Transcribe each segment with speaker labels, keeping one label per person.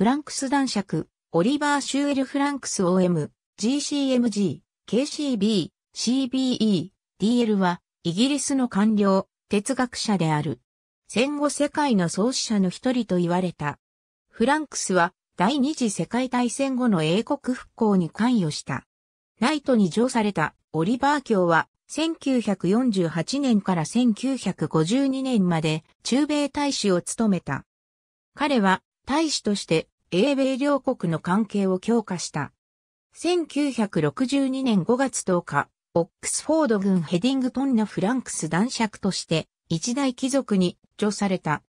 Speaker 1: フランクス男爵、オリバー・シュエル・フランクス OM、GCMG、KCB、CBE、DL は、イギリスの官僚、哲学者である。戦後世界の創始者の一人と言われた。フランクスは、第二次世界大戦後の英国復興に関与した。ナイトに上されたオリバー卿は、1948年から1952年まで中米大使を務めた。彼は大使として英米両国の関係を強化した。1962年5月10日、オックスフォード軍ヘディングトンのフランクス男爵として一大貴族に助された。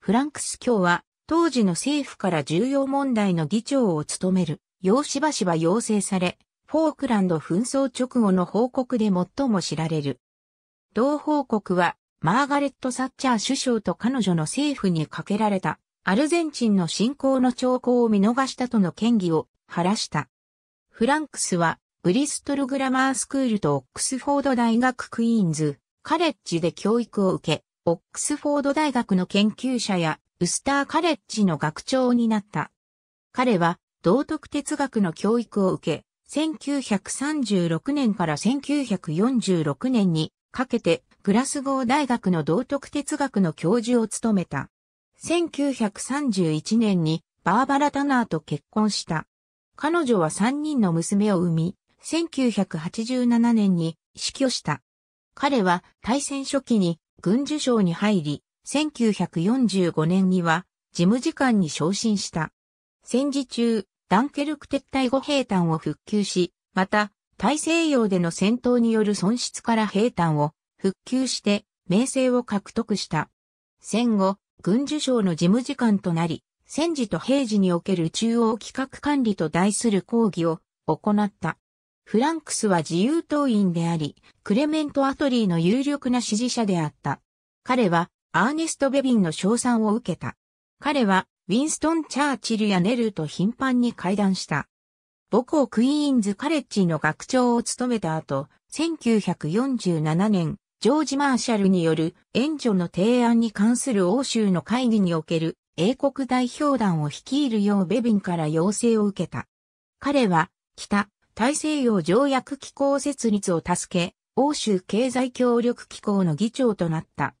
Speaker 1: フランクス卿は当時の政府から重要問題の議長を務める、要しばしば要請され、フォークランド紛争直後の報告で最も知られる。同報告は、マーガレット・サッチャー首相と彼女の政府にかけられたアルゼンチンの侵攻の兆候を見逃したとの嫌疑を晴らした。フランクスは、ブリストルグラマースクールとオックスフォード大学クイーンズ、カレッジで教育を受け、オックスフォード大学の研究者や、ウスターカレッジの学長になった。彼は、道徳哲学の教育を受け、1936年から1946年にかけて、グラスゴー大学の道徳哲学の教授を務めた。1931年にバーバラ・タナーと結婚した。彼女は3人の娘を産み、1987年に死去した。彼は大戦初期に軍需省に入り、1945年には事務次官に昇進した。戦時中、ダンケルク撤退後兵団を復旧し、また、大西洋での戦闘による損失から兵団を復旧して、名声を獲得した。戦後、軍需省の事務次官となり、戦時と平時における中央企画管理と題する講義を行った。フランクスは自由党員であり、クレメント・アトリーの有力な支持者であった。彼は、アーネスト・ベビンの賞賛を受けた。彼は、ウィンストン・チャーチルやネルと頻繁に会談した。母校クイーンズ・カレッジの学長を務めた後、1947年、ジョージ・マーシャルによる援助の提案に関する欧州の会議における英国代表団を率いるようベビンから要請を受けた。彼は北大西洋条約機構設立を助け、欧州経済協力機構の議長となった。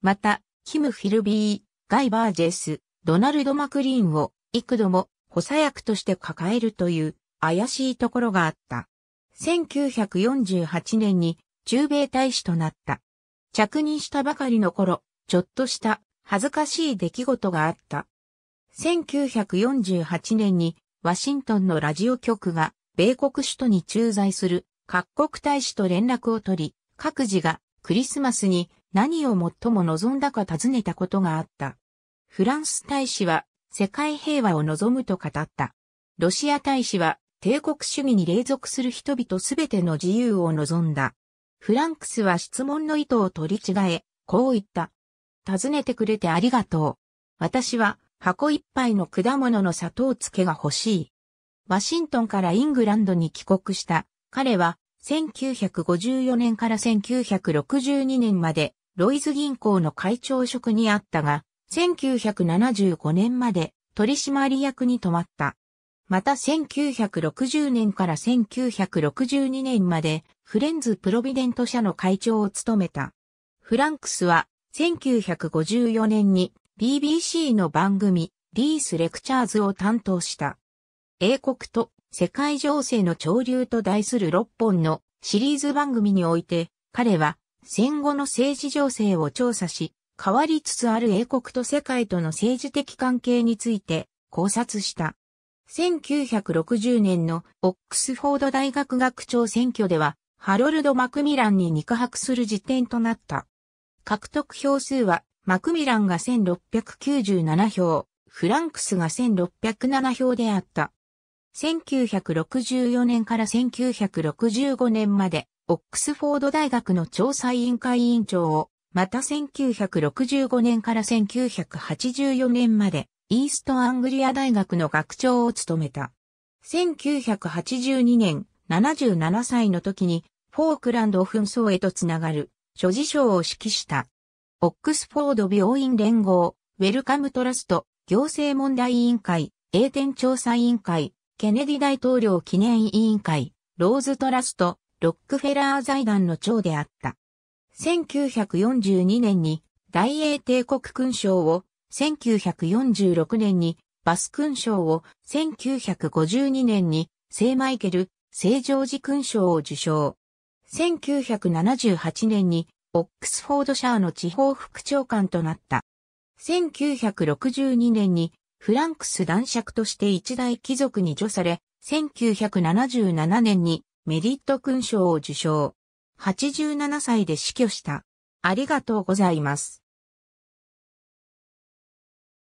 Speaker 1: また、キム・フィルビー、ガイ・バージェス、ドナルド・マクリーンを幾度も補佐役として抱えるという怪しいところがあった。1948年に駐米大使となった。着任したばかりの頃、ちょっとした恥ずかしい出来事があった。1948年にワシントンのラジオ局が米国首都に駐在する各国大使と連絡を取り、各自がクリスマスに何を最も望んだか尋ねたことがあった。フランス大使は世界平和を望むと語った。ロシア大使は帝国主義に隷属する人々すべての自由を望んだ。フランクスは質問の意図を取り違え、こう言った。尋ねてくれてありがとう。私は箱一杯の果物の砂糖漬けが欲しい。ワシントンからイングランドに帰国した。彼は1954年から1962年までロイズ銀行の会長職にあったが、1975年まで取締役に泊まった。また1960年から1962年までフレンズプロビデント社の会長を務めた。フランクスは1954年に BBC の番組リースレクチャーズを担当した。英国と世界情勢の潮流と題する6本のシリーズ番組において彼は戦後の政治情勢を調査し変わりつつある英国と世界との政治的関係について考察した。1960年のオックスフォード大学学長選挙では、ハロルド・マクミランに肉薄する時点となった。獲得票数は、マクミランが1697票、フランクスが1607票であった。1964年から1965年まで、オックスフォード大学の調査委員会委員長を、また1965年から1984年まで、イーストアングリア大学の学長を務めた。1982年、77歳の時に、フォークランド紛争へとつながる、諸事象を指揮した。オックスフォード病院連合、ウェルカムトラスト、行政問題委員会、栄転調査委員会、ケネディ大統領記念委員会、ローズトラスト、ロックフェラー財団の長であった。1942年に大英帝国勲章を1946年にバス勲章を、1952年に聖マイケル、聖ジョージ勲章を受賞。1978年にオックスフォードシャーの地方副長官となった。1962年にフランクス男爵として一大貴族に除され、1977年にメリット勲章を受賞。87歳で死去した。ありがとうございます。